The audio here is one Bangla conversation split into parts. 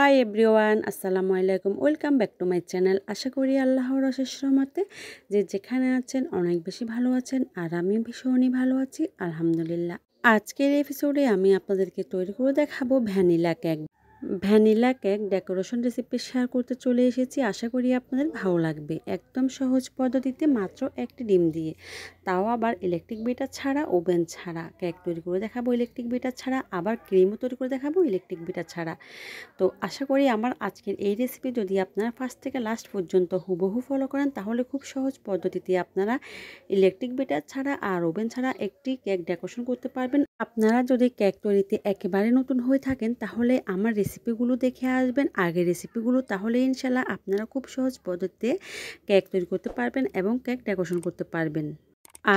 হাই এভরিওয়ান আসসালামু আলাইকুম welcome back to my channel আশা করি আল্লাহর অশেষ রহমতে যে যেখানে আছেন অনেক বেশি ভালো আছেন আর আমিও ভীষণই ভালো আছি আলহামদুলিল্লাহ আজকের এপিসোডে আমি আপনাদেরকে তৈরি করে দেখাবো vanilla cake vanilla cake decoration recipe share করতে চলে এসেছি আশা করি আপনাদের ভালো লাগবে একদম সহজ পদ্ধতিতে মাত্র একটি ডিম দিয়ে তাও আবার ইলেকট্রিক বেটার ছাড়া ওভেন ছাড়া কেক তৈরি করে দেখাবো ইলেকট্রিক বেটার ছাড়া আবার ক্রিমও তৈরি করে দেখাবো ইলেকট্রিক বেটার ছাড়া তো আশা করি আমার আজকের এই রেসিপি যদি আপনারা ফার্স্ট থেকে লাস্ট পর্যন্ত হুবহু ফলো করেন তাহলে খুব সহজ পদ্ধতিতে আপনারা ইলেকট্রিক বেটার ছাড়া আর ওভেন ছাড়া একটি কেক ডেকোরেশন করতে পারবেন আপনারা যদি কেক তৈরিতে একেবারে নতুন হয়ে থাকেন তাহলে আমার রেসিপিগুলো দেখে আসবেন আগের রেসিপিগুলো তাহলে ইনশাল্লাহ আপনারা খুব সহজ পদ্ধতিতে কেক তৈরি করতে পারবেন এবং কেক ডেকোরেশন করতে পারবেন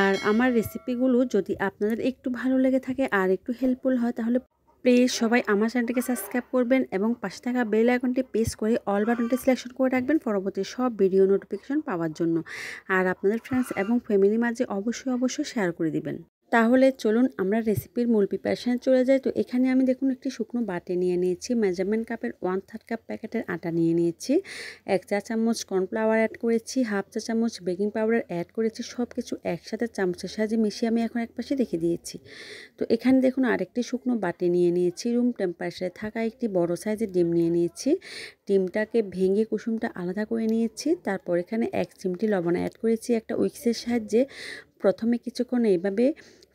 আর আমার রেসিপিগুলো যদি আপনাদের একটু ভালো লেগে থাকে আর একটু হেল্পফুল হয় তাহলে প্লিজ সবাই আমার চ্যানেলটিকে সাবস্ক্রাইব করবেন এবং পাশে থাকা বেল আইকনটি প্রেস করে অল বাটনটি সিলেকশন করে রাখবেন পরবর্তী সব ভিডিও নোটিফিকেশন পাওয়ার জন্য আর আপনাদের ফ্রেন্ডস এবং ফ্যামিলির মাঝে অবশ্যই অবশ্যই শেয়ার করে দিবেন তাহলে চলুন আমরা রেসিপির মূল প্রিপারেশানে চলে যাই তো এখানে আমি দেখুন একটি শুকনো বাটি নিয়ে নিয়েছি মেজারমেন্ট কাপের ওয়ান থার্ড কাপ প্যাকেটের আটা নিয়ে নিয়েছি এক চা চামচ কর্নফ্লাওয়ার অ্যাড করেছি হাফ চা চামচ বেকিং পাউডার অ্যাড করেছি সব কিছু একসাথে চামচের সাহায্যে মিশিয়ে আমি এখন একপাশে রেখে দিয়েছি তো এখানে দেখুন আরেকটি শুকনো বাটি নিয়ে নিয়েছি রুম টেম্পারেচারে থাকা একটি বড় সাইজের ডিম নিয়ে নিয়েছি ডিমটাকে ভেঙে কুসুমটা আলাদা করে নিয়েছি তারপর এখানে এক চিমটি লবণ অ্যাড করেছি একটা উইক্সের সাহায্যে প্রথমে কিছুক্ষণ এইভাবে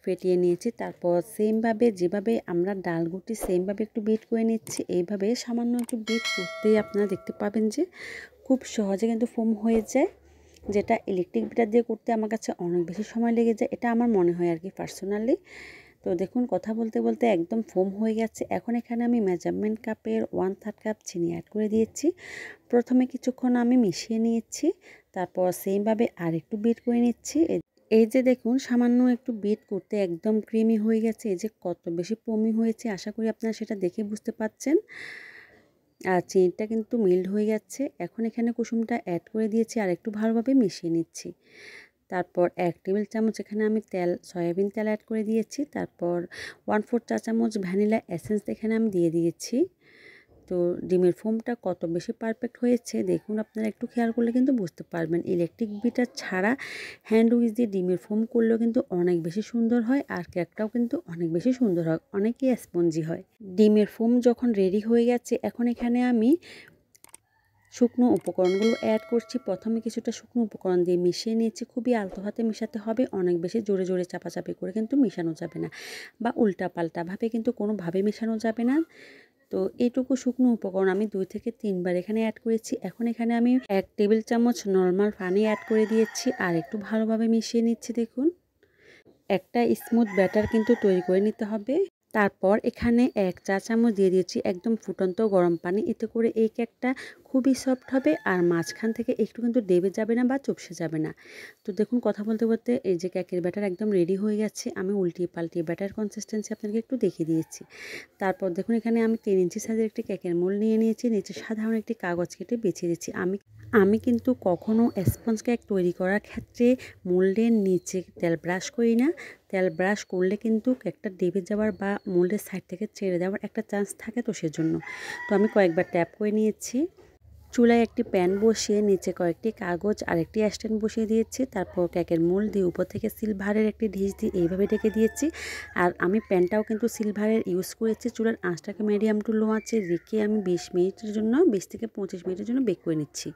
ফেটিয়ে নিয়েছি তারপর সেমভাবে যেভাবে আমরা ডালগুটি সেমভাবে একটু বিট করে নিচ্ছি এইভাবে সামান্য একটু বিট করতেই আপনারা দেখতে পাবেন যে খুব সহজে কিন্তু ফোম হয়ে যায় যেটা ইলেকট্রিক বিটার দিয়ে করতে আমার কাছে অনেক বেশি সময় লেগে যায় এটা আমার মনে হয় আর কি পার্সোনালি তো দেখুন কথা বলতে বলতে একদম ফোম হয়ে গেছে এখন এখানে আমি মেজারমেন্ট কাপের ওয়ান থার্ড কাপ চিনি অ্যাড করে দিয়েছি প্রথমে কিছুক্ষণ আমি মিশিয়ে নিয়েছি তারপর সেমভাবে আর একটু বিট করে নিচ্ছি এই যে দেখুন সামান্য একটু বেট করতে একদম ক্রিমি হয়ে গেছে এই যে কত বেশি পমি হয়েছে আশা করি আপনারা সেটা দেখে বুঝতে পাচ্ছেন আর চিনিটা কিন্তু মিল্ড হয়ে যাচ্ছে এখন এখানে কুসুমটা অ্যাড করে দিয়েছি আর একটু ভালোভাবে মিশিয়ে নিচ্ছি তারপর এক টেবিল চামচ এখানে আমি তেল সয়াবিন তেল অ্যাড করে দিয়েছি তারপর ওয়ান ফোর চা চামচ ভ্যানিলা এসেন্স এখানে আমি দিয়ে দিয়েছি তো ডিমের ফোমটা কত বেশি পারফেক্ট হয়েছে দেখুন আপনারা একটু খেয়াল করলে কিন্তু বুঝতে পারবেন ইলেকট্রিক বিটার ছাড়া হ্যান্ড উইজ দিয়ে ডিমের ফোম করলেও কিন্তু অনেক বেশি সুন্দর হয় আর কেকটাও কিন্তু অনেক বেশি সুন্দর হয় অনেকই স্পঞ্জি হয় ডিমের ফোম যখন রেডি হয়ে গেছে এখন এখানে আমি শুকনো উপকরণগুলো অ্যাড করছি প্রথমে কিছুটা শুকনো উপকরণ দিয়ে মিশিয়ে নিয়েছি খুবই আলতো হাতে মেশাতে হবে অনেক বেশি জোরে জোরে চাপাচাপি করে কিন্তু মেশানো যাবে না বা উল্টাপাল্টাভাবে কিন্তু কোনোভাবে মেশানো যাবে না তো এটুকু শুকনো উপকরণ আমি দুই থেকে তিনবার এখানে অ্যাড করেছি এখন এখানে আমি এক টেবিল চামচ নর্মাল পানি অ্যাড করে দিয়েছি আর একটু ভালোভাবে মিশিয়ে নিচ্ছি দেখুন একটা স্মুথ ব্যাটার কিন্তু তৈরি করে নিতে হবে তারপর এখানে এক চা চামচ দিয়ে দিয়েছি একদম ফুটন্ত গরম পানি এতে করে এই কেকটা খুবই সফট হবে আর মাঝখান থেকে একটু কিন্তু ডেবে যাবে না বা চুপসে যাবে না তো দেখুন কথা বলতে বলতে এই যে কেকের ব্যাটার একদম রেডি হয়ে গেছে আমি উল্টিয়ে পাল্টিয়ে ব্যাটার কনসিস্টেন্সি আপনাকে একটু দেখিয়ে দিয়েছি তারপর দেখুন এখানে আমি তিন ইঞ্চি সাইজের একটি কেকের মোল নিয়ে নিয়েছি নিচে সাধারণ একটি কাগজ কেটে বেছে দিচ্ছি আমি আমি কিন্তু কখনও স্পঞ্জ কেক তৈরি করার ক্ষেত্রে মোল্ডের নিচে তেল ব্রাশ করি না তেল ব্রাশ করলে কিন্তু কেকটা ডেবে যাওয়ার বা মোল্ডের সাইড থেকে ছেড়ে যাওয়ার একটা চান্স থাকে তো সেজন্য তো আমি কয়েকবার ট্যাপ করে নিয়েছি চুলায় একটি প্যান বসিয়ে নিচে কয়েকটি কাগজ আর একটি স্ট্যান্ড বসিয়ে দিয়েছি তারপর কেকের মূল দিয়ে উপর থেকে সিলভারের একটি ঢিস দিয়ে এইভাবে ডেকে দিয়েছি আর আমি প্যানটাও কিন্তু সিলভারের ইউজ করেছি চুলার আঁচটাকে মিডিয়াম টু লো আছে রেখে আমি বিশ মিনিটের জন্য বিশ থেকে পঁচিশ মিনিটের জন্য বেক করে নিচ্ছি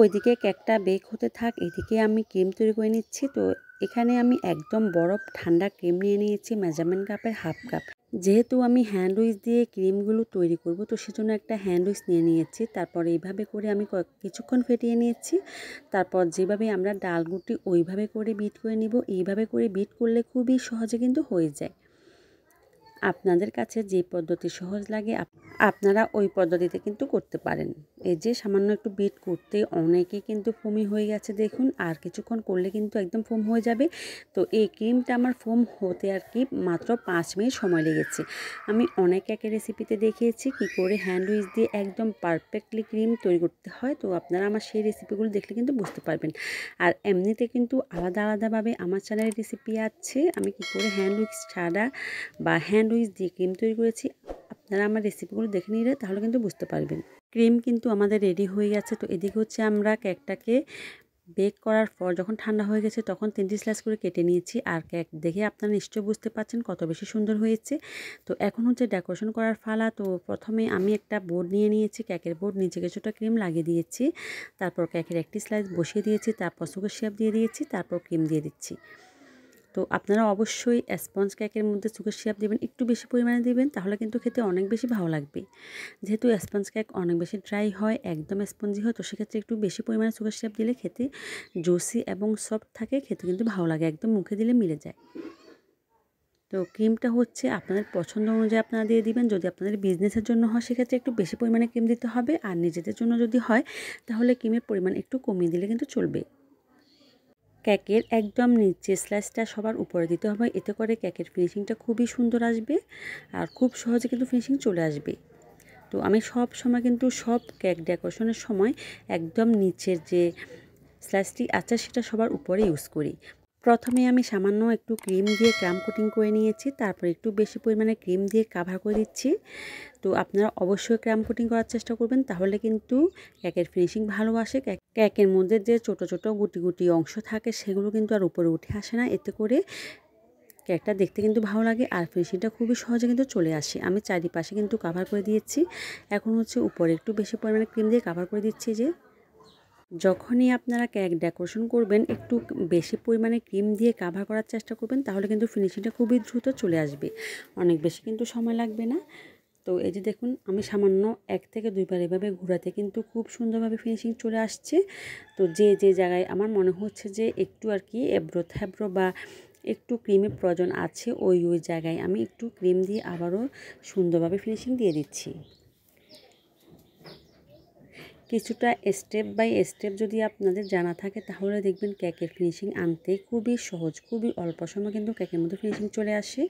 ওইদিকে কেকটা বেক হতে থাক এদিকে আমি ক্রিম তৈরি করে নিচ্ছি তো এখানে আমি একদম বরফ ঠান্ডা ক্রিম নিয়ে নিয়েছি মেজারমেন্ট কাপের হাফ কাপ যেহেতু আমি হ্যান্ড উইস দিয়ে ক্রিমগুলো তৈরি করব তো সেজন্য একটা হ্যান্ড উইস নিয়ে নিয়েছি তারপর এইভাবে করে আমি কিছুক্ষণ ফেটিয়ে নিয়েছি তারপর যেভাবে আমরা ডালগুটি ওইভাবে করে বিট করে নিব এইভাবে করে বিট করলে খুবই সহজে কিন্তু হয়ে যায় আপনাদের কাছে যে পদ্ধতি সহজ লাগে আপনারা ওই পদ্ধতিতে কিন্তু করতে পারেন এই যে সামান্য একটু বিট করতে অনেকে কিন্তু ফোমি হয়ে গেছে দেখুন আর কিছুক্ষণ করলে কিন্তু একদম ফোম হয়ে যাবে তো এই ক্রিমটা আমার ফোম হতে আর কি মাত্র পাঁচ মিনিট সময় লেগেছে আমি অনেক একে রেসিপিতে দেখিয়েছি কি করে হ্যান্ডউইচ দিয়ে একদম পারফেক্টলি ক্রিম তৈরি করতে হয় তো আপনারা আমার সেই রেসিপিগুলো দেখলে কিন্তু বুঝতে পারবেন আর এমনিতে কিন্তু আলাদা আলাদাভাবে আমার চ্যানেলের রেসিপি আছে আমি কি করে হ্যান্ড হ্যান্ডউইচ ছাড়া বা হ্যান্ড স্যান্ডউইচ দিয়ে ক্রিম তৈরি করেছি আপনারা আমার রেসিপিগুলো দেখে নিলে তাহলে কিন্তু বুঝতে পারবেন ক্রিম কিন্তু আমাদের রেডি হয়ে গেছে তো এদিকে হচ্ছে আমরা কেকটাকে বেক করার পর যখন ঠান্ডা হয়ে গেছে তখন তিনটি স্লাইস করে কেটে নিয়েছি আর কেক দেখে আপনারা নিশ্চয়ই বুঝতে পারছেন কত বেশি সুন্দর হয়েছে তো এখন হচ্ছে ডেকোরেশন করার ফালা তো প্রথমে আমি একটা বোর্ড নিয়ে নিয়েছি কেকের বোর্ড নিচে কিছুটা ক্রিম লাগিয়ে দিয়েছি তারপর কেকের একটি স্লাইস বসিয়ে দিয়েছি তারপর সুগার শেপ দিয়ে দিয়েছি তারপর ক্রিম দিয়ে দিচ্ছি তো আপনারা অবশ্যই স্পঞ্জ কেকের মধ্যে চুকের সিরাপ দেবেন একটু বেশি পরিমাণে দেবেন তাহলে কিন্তু খেতে অনেক বেশি ভালো লাগবে যেহেতু স্পঞ্জ কেক অনেক বেশি ড্রাই হয় একদম স্পঞ্জি হয় তো সেক্ষেত্রে একটু বেশি পরিমাণে চুকের সিরাপ দিলে খেতে জোসি এবং সফট থাকে খেতে কিন্তু ভালো লাগে একদম মুখে দিলে মিলে যায় তো ক্রিমটা হচ্ছে আপনাদের পছন্দ অনুযায়ী আপনারা দিয়ে দিবেন যদি আপনাদের বিজনেসের জন্য হয় সেক্ষেত্রে একটু বেশি পরিমাণে ক্রিম দিতে হবে আর নিজেদের জন্য যদি হয় তাহলে ক্রিমের পরিমাণ একটু কমিয়ে দিলে কিন্তু চলবে ক্যাকের একদম নিচে স্ল্যাশটা সবার উপরে দিতে হবে এতে করে ক্যাকের ফিনিশিংটা খুবই সুন্দর আসবে আর খুব সহজে কিন্তু ফিনিশিং চলে আসবে তো আমি সব সময় কিন্তু সব ক্যাক ডেকোরেশনের সময় একদম নিচের যে স্ল্যাশটি আছে সেটা সবার উপরে ইউজ করি প্রথমে আমি সামান্য একটু ক্রিম দিয়ে ক্রাম কোটিং করে নিয়েছি তারপর একটু বেশি পরিমাণে ক্রিম দিয়ে কাভার করে দিচ্ছি তো আপনারা অবশ্যই ক্রাম কোটিং করার চেষ্টা করবেন তাহলে কিন্তু ক্যাকের ফিনিশিং ভালো আসে ক্যাকের মধ্যে যে ছোট ছোট গুটি গুটি অংশ থাকে সেগুলো কিন্তু আর উপরে উঠে আসে না এতে করে ক্যাকটা দেখতে কিন্তু ভালো লাগে আর ফিনিশিংটা খুবই সহজে কিন্তু চলে আসে আমি চারিপাশে কিন্তু কাভার করে দিয়েছি এখন হচ্ছে উপরে একটু বেশি পরিমাণে ক্রিম দিয়ে কাভার করে দিচ্ছি যে যখনই আপনারা কেক ডেকোরেশন করবেন একটু বেশি পরিমাণে ক্রিম দিয়ে কাভার করার চেষ্টা করবেন তাহলে কিন্তু ফিনিশিংটা খুবই দ্রুত চলে আসবে অনেক বেশি কিন্তু সময় লাগবে না তো এই যে দেখুন আমি সামান্য এক থেকে দুইবার এভাবে ঘোরাতে কিন্তু খুব সুন্দরভাবে ফিনিশিং চলে আসছে তো যে যে জায়গায় আমার মনে হচ্ছে যে একটু আর কি এব্রো থ্যাব্রো বা একটু ক্রিমের প্রয়োজন আছে ওই ওই জায়গায় আমি একটু ক্রিম দিয়ে আবারও সুন্দরভাবে ফিনিশিং দিয়ে দিচ্ছি কিছুটা স্টেপ বাই স্টেপ যদি আপনাদের জানা থাকে তাহলে দেখবেন কেকের ফিনিশিং আনতে খুবই সহজ খুবই অল্প সময় কিন্তু কেকের মধ্যে ফিনিশিং চলে আসে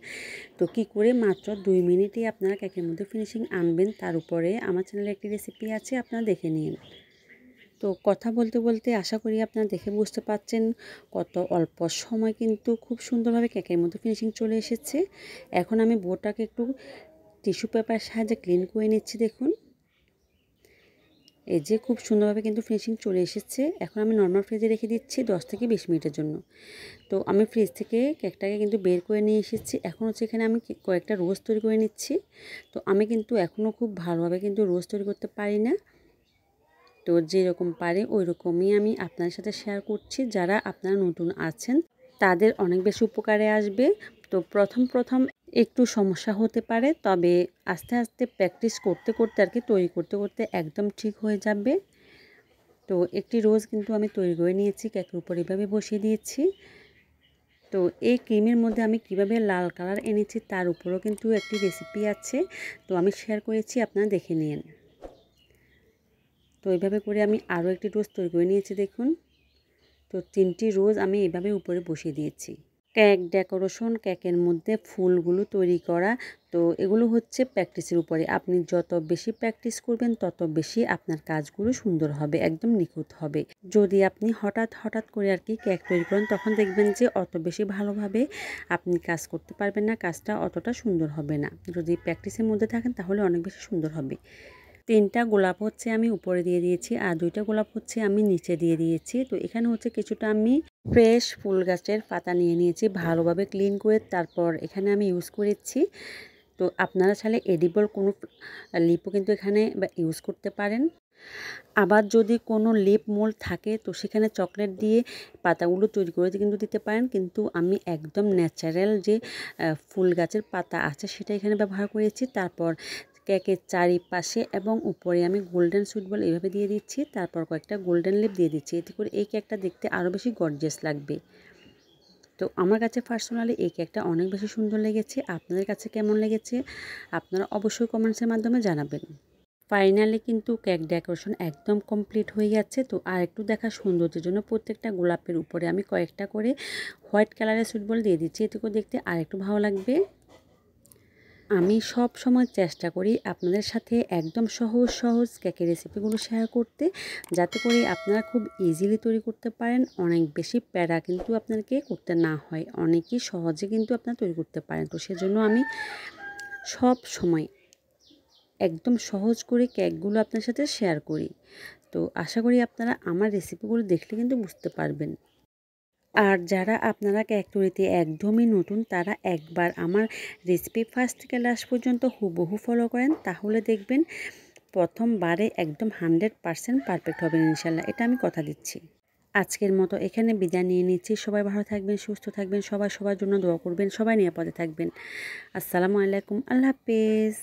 তো কি করে মাত্র দুই মিনিটে আপনারা কেকের মধ্যে ফিনিশিং আনবেন তার উপরে আমার চ্যানেলে একটি রেসিপি আছে আপনারা দেখে নিন তো কথা বলতে বলতে আশা করি আপনারা দেখে বুঝতে পাচ্ছেন কত অল্প সময় কিন্তু খুব সুন্দরভাবে কেকের মধ্যে ফিনিশিং চলে এসেছে এখন আমি বোটাকে একটু টিস্যু পেপার সাহায্যে ক্লিন করে নিচ্ছি দেখুন এই যে খুব সুন্দরভাবে কিন্তু ফিনিশিং চলে এসেছে এখন আমি নর্মাল ফ্রিজে রেখে দিচ্ছি দশ থেকে বিশ মিনিটের জন্য তো আমি ফ্রিজ থেকে কেকটাকে কিন্তু বের করে নিয়ে এসেছি এখন হচ্ছে এখানে আমি কয়েকটা রোজ তৈরি করে নিচ্ছি তো আমি কিন্তু এখনও খুব ভালোভাবে কিন্তু রোজ তৈরি করতে পারি না তো যেরকম পারে ওই রকমই আমি আপনার সাথে শেয়ার করছি যারা আপনারা নতুন আছেন তাদের অনেক বেশি উপকারে আসবে তো প্রথম প্রথম একটু সমস্যা হতে পারে তবে আস্তে আস্তে প্র্যাকটিস করতে করতে আর কি তৈরি করতে করতে একদম ঠিক হয়ে যাবে তো একটি রোজ কিন্তু আমি তৈরি করে নিয়েছি কেকের উপর এভাবে বসিয়ে দিয়েছি তো এই ক্রিমের মধ্যে আমি কিভাবে লাল কালার এনেছি তার উপরও কিন্তু একটি রেসিপি আছে তো আমি শেয়ার করেছি আপনারা দেখে নিন তো এইভাবে করে আমি আরও একটি রোজ তৈরি করে নিয়েছি দেখুন তো তিনটি রোজ আমি এভাবে উপরে বসিয়ে দিয়েছি কেক ডেকোরেশন কেকের মধ্যে ফুলগুলো তৈরি করা তো এগুলো হচ্ছে প্র্যাকটিসের উপরে আপনি যত বেশি প্র্যাকটিস করবেন তত বেশি আপনার কাজগুলো সুন্দর হবে একদম নিখুঁত হবে যদি আপনি হঠাৎ হঠাৎ করে আর কি কেক তৈরি করেন তখন দেখবেন যে অত বেশি ভালোভাবে আপনি কাজ করতে পারবেন না কাজটা অতটা সুন্দর হবে না যদি প্র্যাকটিসের মধ্যে থাকেন তাহলে অনেক বেশি সুন্দর হবে তিনটা গোলাপ হচ্ছে আমি উপরে দিয়ে দিয়েছি আর দুইটা গোলাপ হচ্ছে আমি নিচে দিয়ে দিয়েছি তো এখানে হচ্ছে কিছুটা আমি ফ্রেশ ফুল গাছের পাতা নিয়ে নিয়েছি ভালোভাবে ক্লিন করে তারপর এখানে আমি ইউজ করেছি তো আপনারা চাইলে এডিবল কোনো লিপও কিন্তু এখানে ইউজ করতে পারেন আবার যদি কোনো লিপ মোল থাকে তো সেখানে চকলেট দিয়ে পাতাগুলো তৈরি করে কিন্তু দিতে পারেন কিন্তু আমি একদম ন্যাচারাল যে ফুল গাছের পাতা আছে সেটা এখানে ব্যবহার করেছি তারপর কেকের চারিপাশে এবং উপরে আমি গোল্ডেন সুইট বল এইভাবে দিয়ে দিচ্ছি তারপর কয়েকটা গোল্ডেন লিপ দিয়ে দিচ্ছি এতে করে এই কেকটা দেখতে আরও বেশি গর্জেস লাগবে তো আমার কাছে পার্সোনালি এই কেকটা অনেক বেশি সুন্দর লেগেছে আপনাদের কাছে কেমন লেগেছে আপনারা অবশ্যই কমেন্টসের মাধ্যমে জানাবেন ফাইনালি কিন্তু কেক ডেকোরেশন একদম কমপ্লিট হয়ে যাচ্ছে তো আর একটু দেখা সৌন্দর্যের জন্য প্রত্যেকটা গোলাপের উপরে আমি কয়েকটা করে হোয়াইট কালারের সুইট বল দিয়ে দিচ্ছি এতে করে দেখতে আর একটু ভালো লাগবে আমি সব সময় চেষ্টা করি আপনাদের সাথে একদম সহজ সহজ কেকের রেসিপিগুলো শেয়ার করতে যাতে করে আপনারা খুব ইজিলি তৈরি করতে পারেন অনেক বেশি প্যারা কিন্তু আপনাকে করতে না হয় অনেকই সহজে কিন্তু আপনারা তৈরি করতে পারেন তো সেজন্য আমি সব সময় একদম সহজ করে কেকগুলো আপনার সাথে শেয়ার করি তো আশা করি আপনারা আমার রেসিপিগুলো দেখলে কিন্তু বুঝতে পারবেন আর যারা আপনারা ক্যাকটুরিতে একদমই নতুন তারা একবার আমার রেসিপি ফার্স্ট থেকে লাস্ট পর্যন্ত হুবহু ফলো করেন তাহলে দেখবেন প্রথমবারে একদম হান্ড্রেড পারসেন্ট পারফেক্ট হবে ইনশাল্লাহ এটা আমি কথা দিচ্ছি আজকের মতো এখানে বিদায় নিয়ে নিচ্ছি সবাই ভালো থাকবেন সুস্থ থাকবেন সবাই সবার জন্য দোয়া করবেন সবাই নিরাপদে থাকবেন আসসালামু আলাইকুম আল্লাহ হাফেজ